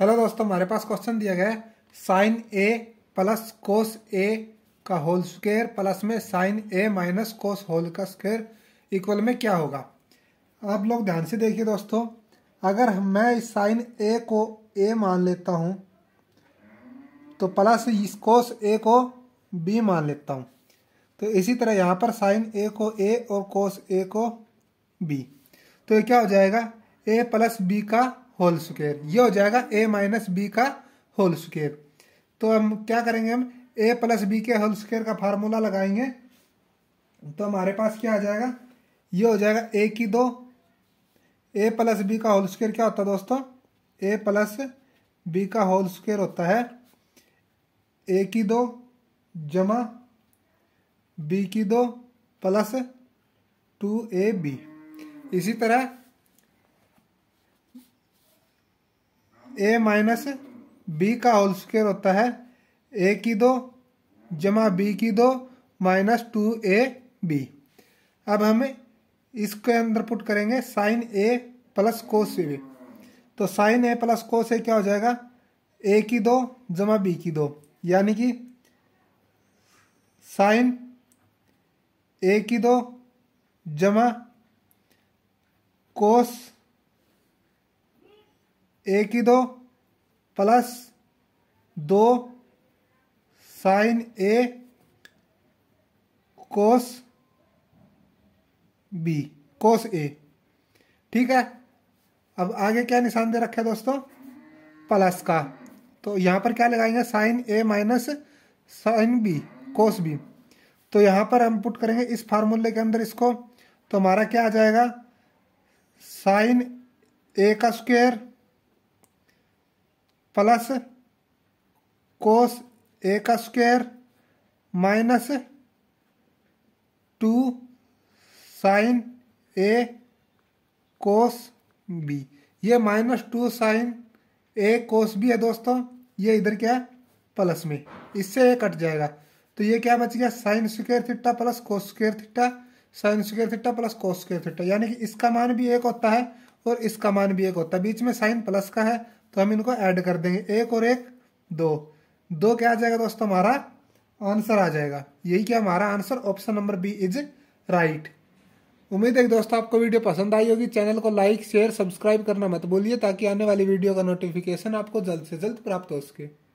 hello दोस्तों हमारे पास question दिया गया है sign A plus cos A का होल स्क्वेयर प्लस में sin A minus cos whole का स्क्वेयर इक्वल में क्या होगा आप लोग ध्यान से देखिए दोस्तों अगर मैं इस साइन ए को ए मान लेता हूँ तो प्लस इस कोस ए को बी मान लेता हूँ तो इसी तरह यहाँ पर साइन ए को ए और कोस ए को बी तो ये क्या हो जाएगा ए प्लस बी का होल स्क्वेयर ये हो जाएगा ए माइनस बी का होल स्क्वेयर तो हम क्या करेंगे हम ए प्लस बी के होल स्क्वेयर का फार्मूला लगाएंगे तो हमारे पास क्या आ जाएगा ये हो जाएगा ए की दो ए प्लस बी का होल स्क्वेयर क्या होता है दोस्तों ए प्लस बी का होल स्क्वेयर होता है ए की दो जमा बी की दो प्लस टू ए बी इसी तरह ए माइनस बी का होल स्क्वेयर होता है ए की दो जमा बी की दो माइनस टू ए बी अब हम इसके अंदर पुट करेंगे sin A plus cos B तो sin A plus cos A क्या हो जाएगा ए की दो जमा बी की दो यानी कि साइन ए की दो जमा कोस एक ही दो प्लस दो साइन ए कोस बी कोस ए ठीक है अब आगे क्या निशान दे रखे दोस्तों प्लस का तो यहां पर क्या लगाएंगे sine A minus sine B cos B तो यहां पर हम पुट करेंगे इस फार्मूले के अंदर इसको तो हमारा क्या आ जाएगा साइन ए का स्क्वेयर प्लस कोस ए का square minus two sine A cos B ये minus two sine A cos B है दोस्तों ये इधर क्या है प्लस में इससे ये कट जाएगा तो ये क्या बच गया sine square theta plus cos square theta sine square theta plus cos square theta यानी कि इसका मान भी एक होता है और इसका मान भी एक होता है बीच में साइन प्लस का है तो हम इनको ऐड कर देंगे एक और एक दो दो क्या आ जाएगा दोस्तों हमारा आंसर आ जाएगा यही क्या हमारा answer option number B is right उम्मीद है दोस्तों आपको वीडियो पसंद आई होगी चैनल को लाइक शेयर सब्सक्राइब करना मत भूलिए ताकि आने वाली वीडियो का नोटिफिकेशन आपको जल्द से जल्द प्राप्त हो सके